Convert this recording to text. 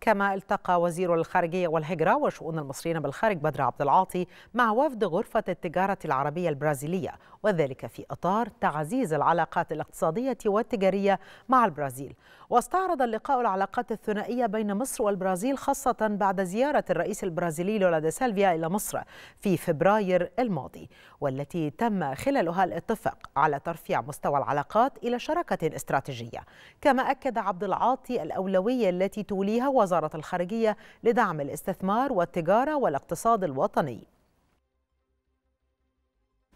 كما التقى وزير الخارجية والهجرة وشؤون المصريين بالخارج بدر عبد العاطي مع وفد غرفة التجارة العربية البرازيلية وذلك في إطار تعزيز العلاقات الاقتصادية والتجارية مع البرازيل واستعرض اللقاء العلاقات الثنائية بين مصر والبرازيل خاصة بعد زيارة الرئيس البرازيلي لولا سالفيا إلى مصر في فبراير الماضي والتي تم خلالها الاتفاق على ترفيع مستوى العلاقات إلى شراكة استراتيجية كما أكد عبد العاطي الأولوية التي توليها وزارة الخارجية لدعم الاستثمار والتجارة والاقتصاد الوطني